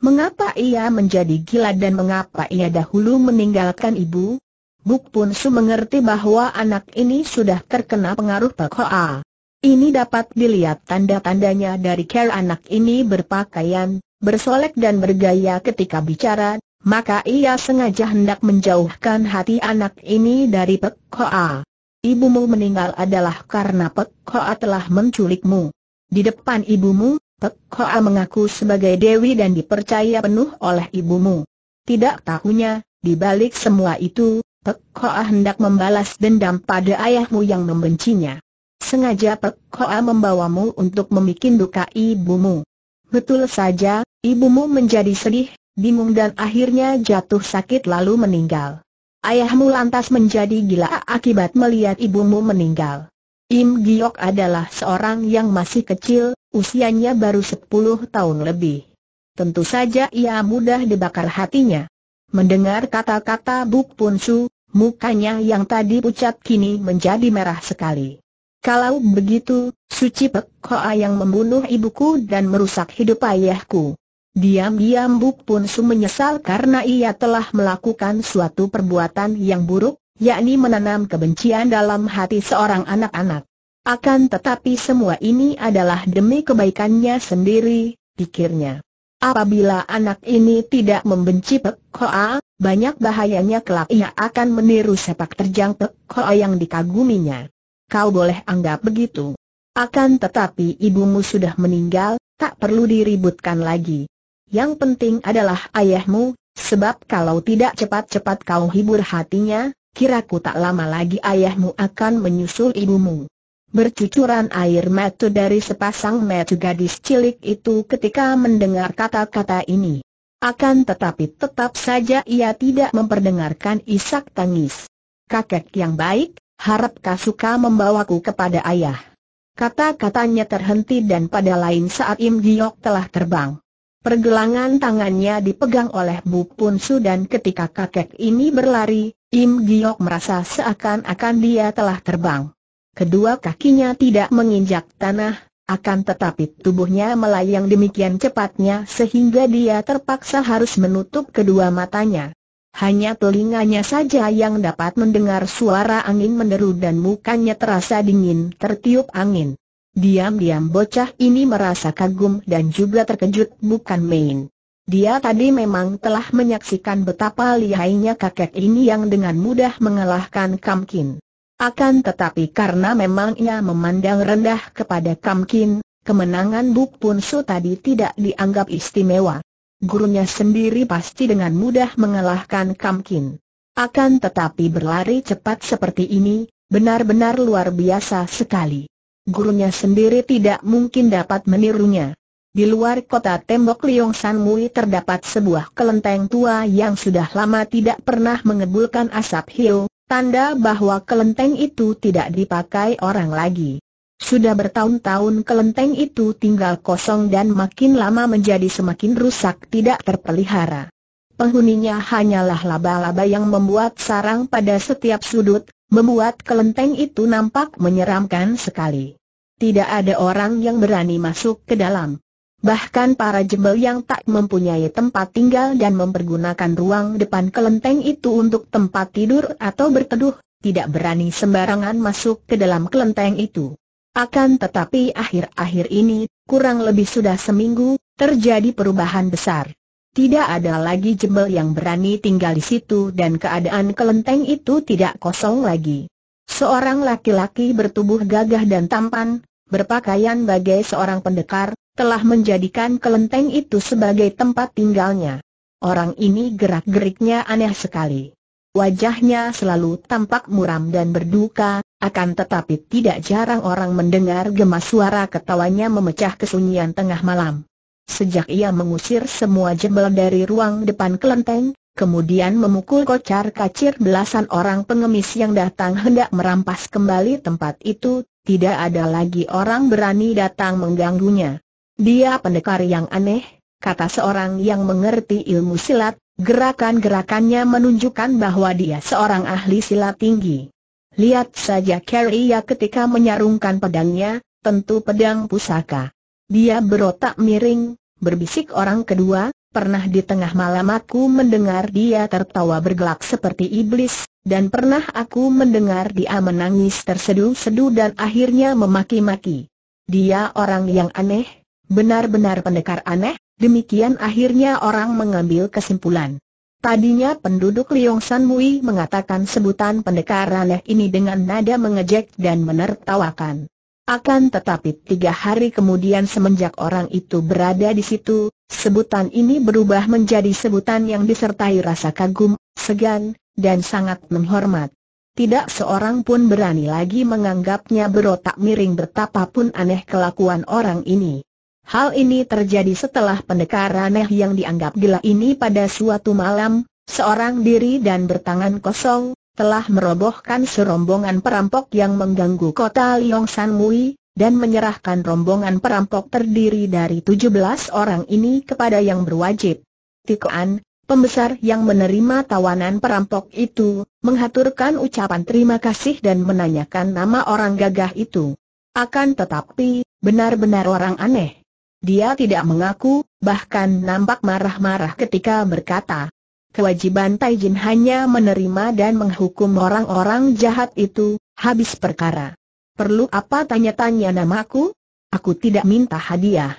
Mengapa ia menjadi gila dan mengapa ia dahulu meninggalkan ibu? Buk Pun Su mengerti bahwa anak ini sudah terkena pengaruh Pak Hoa. Ini dapat dilihat tanda-tandanya dari care anak ini berpakaian, bersolek dan bergaya ketika bicara, maka ia sengaja hendak menjauhkan hati anak ini dari Pek Hoa. Ibumu meninggal adalah karena Pek Hoa telah menculikmu. Di depan ibumu, Pek Hoa mengaku sebagai Dewi dan dipercaya penuh oleh ibumu. Tidak tahunya, di balik semua itu, Pek Hoa hendak membalas dendam pada ayahmu yang membencinya. Sengaja Pek Hoa membawamu untuk memikin duka ibumu. Betul saja, ibumu menjadi sedih, bingung dan akhirnya jatuh sakit lalu meninggal. Ayahmu lantas menjadi gila akibat melihat ibumu meninggal. Im Giok adalah seorang yang masih kecil, usianya baru 10 tahun lebih. Tentu saja ia mudah dibakar hatinya. Mendengar kata-kata Buk Punsu, mukanya yang tadi pucat kini menjadi merah sekali. Kalau begitu, Suci Pek Hoa yang membunuh ibuku dan merusak hidup ayahku. Diam-diam Buk Pun Su menyesal karena ia telah melakukan suatu perbuatan yang buruk, yakni menanam kebencian dalam hati seorang anak-anak. Akan tetapi semua ini adalah demi kebaikannya sendiri, pikirnya. Apabila anak ini tidak membenci Pek Hoa, banyak bahayanya kelak ia akan meniru sepak terjang Pek Hoa yang dikaguminya kau boleh anggap begitu. Akan tetapi ibumu sudah meninggal, tak perlu diributkan lagi. Yang penting adalah ayahmu, sebab kalau tidak cepat-cepat kau hibur hatinya, kiraku tak lama lagi ayahmu akan menyusul ibumu. Bercucuran air mata dari sepasang mata gadis cilik itu ketika mendengar kata-kata ini. Akan tetapi tetap saja ia tidak memperdengarkan isak tangis. Kakek yang baik, harap kau suka membawaku kepada ayah. Kata-katanya terhenti dan pada lain saat Im Giok telah terbang. Pergelangan tangannya dipegang oleh Bu Pun Su dan ketika kakek ini berlari, Im Giok merasa seakan-akan dia telah terbang. Kedua kakinya tidak menginjak tanah, akan tetapi tubuhnya melayang demikian cepatnya sehingga dia terpaksa harus menutup kedua matanya. Hanya telinganya saja yang dapat mendengar suara angin menderu dan mukanya terasa dingin tertiup angin. Diam-diam bocah ini merasa kagum dan juga terkejut bukan main. Dia tadi memang telah menyaksikan betapa lihainya kakek ini yang dengan mudah mengalahkan Kamkin. Akan tetapi karena memang ia memandang rendah kepada Kamkin, kemenangan Buk Punsu tadi tidak dianggap istimewa gurunya sendiri pasti dengan mudah mengalahkan Kamkin. Akan tetapi berlari cepat seperti ini, benar-benar luar biasa sekali. Gurunya sendiri tidak mungkin dapat menirunya. Di luar kota tembok Liong San Mui terdapat sebuah kelenteng tua yang sudah lama tidak pernah mengebulkan asap hiu, tanda bahwa kelenteng itu tidak dipakai orang lagi. Sudah bertahun-tahun kelenteng itu tinggal kosong dan makin lama menjadi semakin rusak tidak terpelihara. Penghuninya hanyalah laba-laba yang membuat sarang pada setiap sudut, membuat kelenteng itu nampak menyeramkan sekali. Tidak ada orang yang berani masuk ke dalam. Bahkan para jebel yang tak mempunyai tempat tinggal dan mempergunakan ruang depan kelenteng itu untuk tempat tidur atau berteduh, tidak berani sembarangan masuk ke dalam kelenteng itu. Akan tetapi akhir-akhir ini, kurang lebih sudah seminggu, terjadi perubahan besar. Tidak ada lagi jembel yang berani tinggal di situ dan keadaan kelenteng itu tidak kosong lagi. Seorang laki-laki bertubuh gagah dan tampan, berpakaian bagai seorang pendekar, telah menjadikan kelenteng itu sebagai tempat tinggalnya. Orang ini gerak-geriknya aneh sekali. Wajahnya selalu tampak muram dan berduka, akan tetapi tidak jarang orang mendengar gemas suara ketawanya memecah kesunyian tengah malam. Sejak ia mengusir semua jebel dari ruang depan kelenteng, kemudian memukul kocar kacir belasan orang pengemis yang datang hendak merampas kembali tempat itu, tidak ada lagi orang berani datang mengganggunya. Dia pendekar yang aneh, kata seorang yang mengerti ilmu silat, gerakan-gerakannya menunjukkan bahwa dia seorang ahli silat tinggi. Lihat saja ya ketika menyarungkan pedangnya, tentu pedang pusaka. Dia berotak miring, berbisik orang kedua, pernah di tengah malam aku mendengar dia tertawa bergelak seperti iblis, dan pernah aku mendengar dia menangis terseduh-seduh dan akhirnya memaki-maki. Dia orang yang aneh, benar-benar pendekar aneh, demikian akhirnya orang mengambil kesimpulan. Tadinya penduduk Liong Mui mengatakan sebutan pendekar aneh ini dengan nada mengejek dan menertawakan. Akan tetapi tiga hari kemudian semenjak orang itu berada di situ, sebutan ini berubah menjadi sebutan yang disertai rasa kagum, segan, dan sangat menghormat. Tidak seorang pun berani lagi menganggapnya berotak miring betapapun aneh kelakuan orang ini. Hal ini terjadi setelah pendekar aneh yang dianggap gila ini pada suatu malam, seorang diri dan bertangan kosong, telah merobohkan serombongan perampok yang mengganggu kota San Mui, dan menyerahkan rombongan perampok terdiri dari 17 orang ini kepada yang berwajib. An, pembesar yang menerima tawanan perampok itu, menghaturkan ucapan terima kasih dan menanyakan nama orang gagah itu. Akan tetapi, benar-benar orang aneh. Dia tidak mengaku, bahkan nampak marah-marah ketika berkata, Kewajiban Taijin hanya menerima dan menghukum orang-orang jahat itu, habis perkara. Perlu apa tanya-tanya namaku? Aku tidak minta hadiah.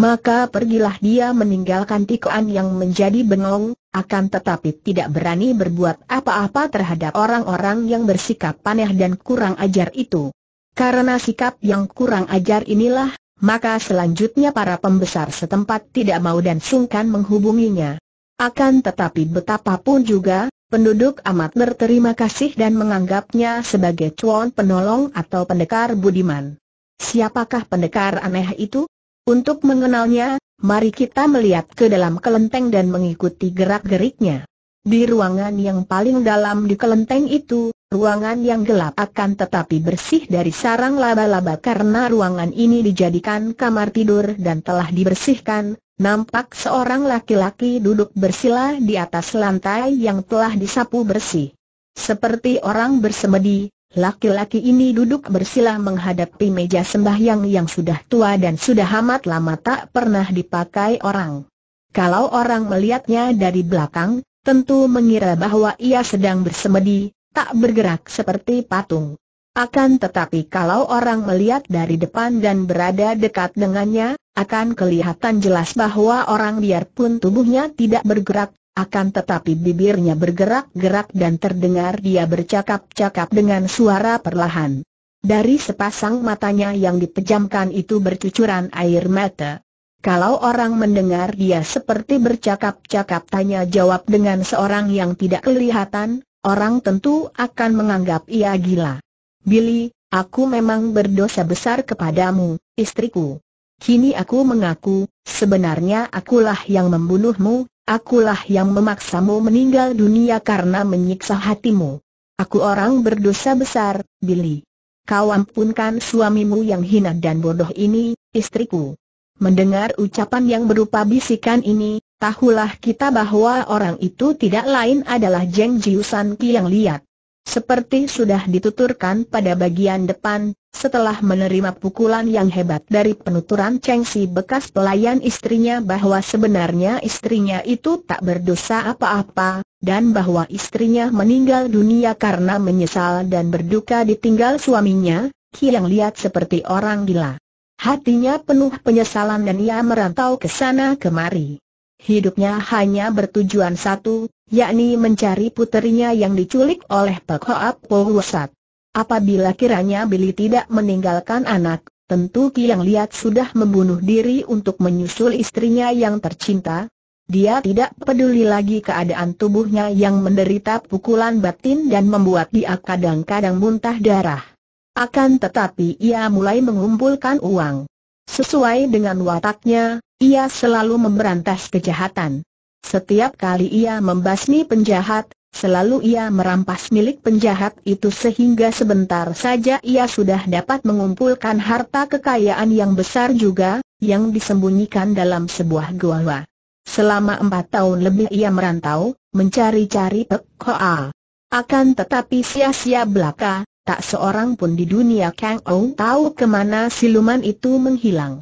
Maka pergilah dia meninggalkan Tikoan yang menjadi bengong, akan tetapi tidak berani berbuat apa-apa terhadap orang-orang yang bersikap paneh dan kurang ajar itu. Karena sikap yang kurang ajar inilah, maka selanjutnya para pembesar setempat tidak mau dan sungkan menghubunginya. Akan tetapi betapapun juga, penduduk amat berterima kasih dan menganggapnya sebagai cuan penolong atau pendekar budiman. Siapakah pendekar aneh itu? Untuk mengenalnya, mari kita melihat ke dalam kelenteng dan mengikuti gerak-geriknya. Di ruangan yang paling dalam di kelenteng itu, Ruangan yang gelap akan tetapi bersih dari sarang laba-laba karena ruangan ini dijadikan kamar tidur dan telah dibersihkan. Nampak seorang laki-laki duduk bersila di atas lantai yang telah disapu bersih. Seperti orang bersemedi, laki-laki ini duduk bersila menghadapi meja sembahyang yang sudah tua dan sudah amat lama tak pernah dipakai orang. Kalau orang melihatnya dari belakang, tentu mengira bahwa ia sedang bersemedi, tak bergerak seperti patung. Akan tetapi kalau orang melihat dari depan dan berada dekat dengannya, akan kelihatan jelas bahwa orang biarpun tubuhnya tidak bergerak, akan tetapi bibirnya bergerak-gerak dan terdengar dia bercakap-cakap dengan suara perlahan. Dari sepasang matanya yang dipejamkan itu bercucuran air mata. Kalau orang mendengar dia seperti bercakap-cakap tanya jawab dengan seorang yang tidak kelihatan, orang tentu akan menganggap ia gila. Billy, aku memang berdosa besar kepadamu, istriku. Kini aku mengaku, sebenarnya akulah yang membunuhmu, akulah yang memaksamu meninggal dunia karena menyiksa hatimu. Aku orang berdosa besar, Billy. Kau ampunkan suamimu yang hina dan bodoh ini, istriku. Mendengar ucapan yang berupa bisikan ini, tahulah kita bahwa orang itu tidak lain adalah Jeng Jiusan Ki yang lihat. Seperti sudah dituturkan pada bagian depan, setelah menerima pukulan yang hebat dari penuturan Cheng Si bekas pelayan istrinya bahwa sebenarnya istrinya itu tak berdosa apa-apa, dan bahwa istrinya meninggal dunia karena menyesal dan berduka ditinggal suaminya, Ki yang lihat seperti orang gila. Hatinya penuh penyesalan dan ia merantau ke sana kemari hidupnya hanya bertujuan satu, yakni mencari puterinya yang diculik oleh Pak Hoa wasat. Apabila kiranya Billy tidak meninggalkan anak, tentu Kiang Liat sudah membunuh diri untuk menyusul istrinya yang tercinta. Dia tidak peduli lagi keadaan tubuhnya yang menderita pukulan batin dan membuat dia kadang-kadang muntah darah. Akan tetapi ia mulai mengumpulkan uang. Sesuai dengan wataknya, ia selalu memberantas kejahatan. Setiap kali ia membasmi penjahat, selalu ia merampas milik penjahat itu sehingga sebentar saja ia sudah dapat mengumpulkan harta kekayaan yang besar juga, yang disembunyikan dalam sebuah gua. Selama empat tahun lebih ia merantau, mencari-cari pekoa. Akan tetapi sia-sia belaka, tak seorang pun di dunia Kang Ou tahu kemana siluman itu menghilang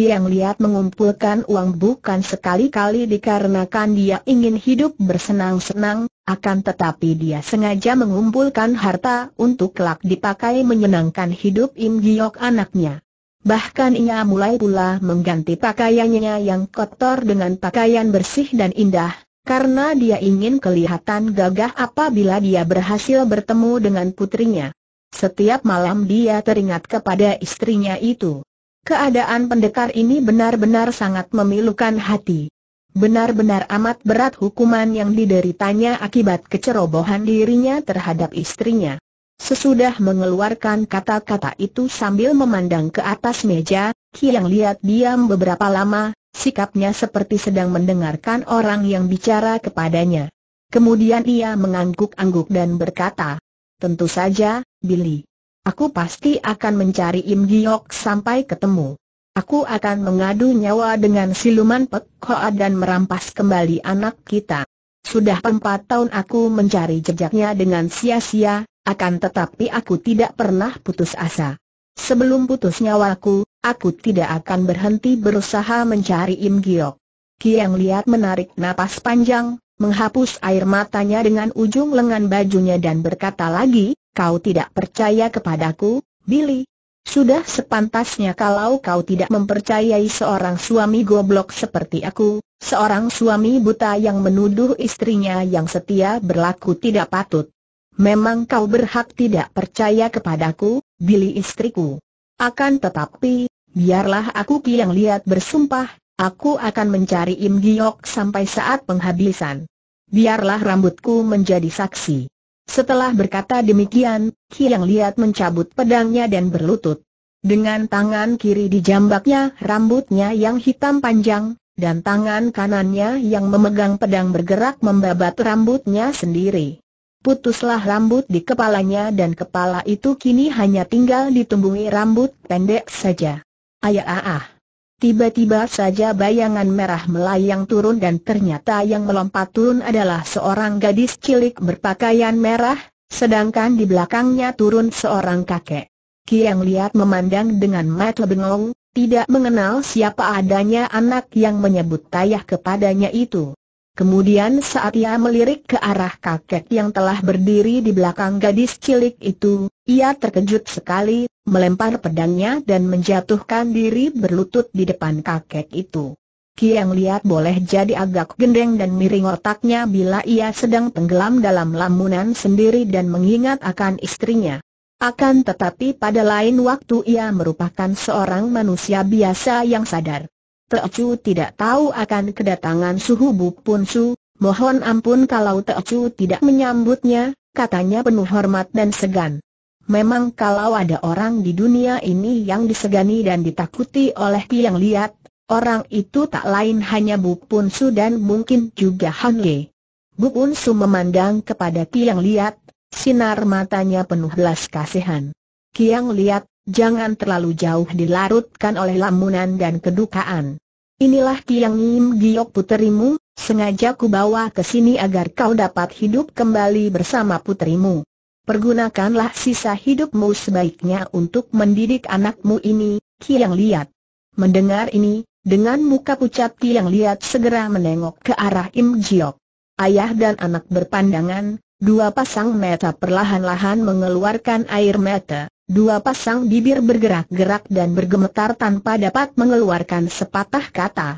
yang Liat mengumpulkan uang bukan sekali-kali dikarenakan dia ingin hidup bersenang-senang, akan tetapi dia sengaja mengumpulkan harta untuk kelak dipakai menyenangkan hidup Im Giok anaknya. Bahkan ia mulai pula mengganti pakaiannya yang kotor dengan pakaian bersih dan indah, karena dia ingin kelihatan gagah apabila dia berhasil bertemu dengan putrinya. Setiap malam dia teringat kepada istrinya itu. Keadaan pendekar ini benar-benar sangat memilukan hati. Benar-benar amat berat hukuman yang dideritanya akibat kecerobohan dirinya terhadap istrinya. Sesudah mengeluarkan kata-kata itu sambil memandang ke atas meja, Kiang lihat diam beberapa lama, sikapnya seperti sedang mendengarkan orang yang bicara kepadanya. Kemudian ia mengangguk-angguk dan berkata, Tentu saja, Billy. Aku pasti akan mencari Im Giok sampai ketemu. Aku akan mengadu nyawa dengan siluman Pek Hoa dan merampas kembali anak kita. Sudah empat tahun aku mencari jejaknya dengan sia-sia, akan tetapi aku tidak pernah putus asa. Sebelum putus nyawaku, aku tidak akan berhenti berusaha mencari Im Giok. Kiang lihat menarik napas panjang, menghapus air matanya dengan ujung lengan bajunya dan berkata lagi, kau tidak percaya kepadaku, Billy. Sudah sepantasnya kalau kau tidak mempercayai seorang suami goblok seperti aku, seorang suami buta yang menuduh istrinya yang setia berlaku tidak patut. Memang kau berhak tidak percaya kepadaku, Billy istriku. Akan tetapi, biarlah aku yang lihat bersumpah, aku akan mencari Im Giok sampai saat penghabisan biarlah rambutku menjadi saksi. Setelah berkata demikian, Hiang Liat mencabut pedangnya dan berlutut. Dengan tangan kiri dijambaknya rambutnya yang hitam panjang, dan tangan kanannya yang memegang pedang bergerak membabat rambutnya sendiri. Putuslah rambut di kepalanya dan kepala itu kini hanya tinggal ditumbuhi rambut pendek saja. Ayah ah ah. Tiba-tiba saja bayangan merah melayang turun dan ternyata yang melompat turun adalah seorang gadis cilik berpakaian merah, sedangkan di belakangnya turun seorang kakek. yang lihat memandang dengan mata bengong, tidak mengenal siapa adanya anak yang menyebut tayah kepadanya itu. Kemudian saat ia melirik ke arah kakek yang telah berdiri di belakang gadis cilik itu, ia terkejut sekali, melempar pedangnya dan menjatuhkan diri berlutut di depan kakek itu. Kiang lihat boleh jadi agak gendeng dan miring otaknya bila ia sedang tenggelam dalam lamunan sendiri dan mengingat akan istrinya. Akan tetapi pada lain waktu ia merupakan seorang manusia biasa yang sadar. Teocu tidak tahu akan kedatangan Suhu Bu Su, mohon ampun kalau Teocu tidak menyambutnya, katanya penuh hormat dan segan. Memang kalau ada orang di dunia ini yang disegani dan ditakuti oleh Piang Liat, orang itu tak lain hanya Bu Su dan mungkin juga Han Ye. Bu Su memandang kepada Piang Liat, sinar matanya penuh belas kasihan. Kiang Liat, jangan terlalu jauh dilarutkan oleh lamunan dan kedukaan. Inilah Kiang Im Giok puterimu, sengaja ku bawa ke sini agar kau dapat hidup kembali bersama puterimu. Pergunakanlah sisa hidupmu sebaiknya untuk mendidik anakmu ini, Kiang Liat. Mendengar ini, dengan muka pucat Kiang Liat segera menengok ke arah Im Giok. Ayah dan anak berpandangan, dua pasang mata perlahan-lahan mengeluarkan air mata. Dua pasang bibir bergerak-gerak dan bergemetar tanpa dapat mengeluarkan sepatah kata.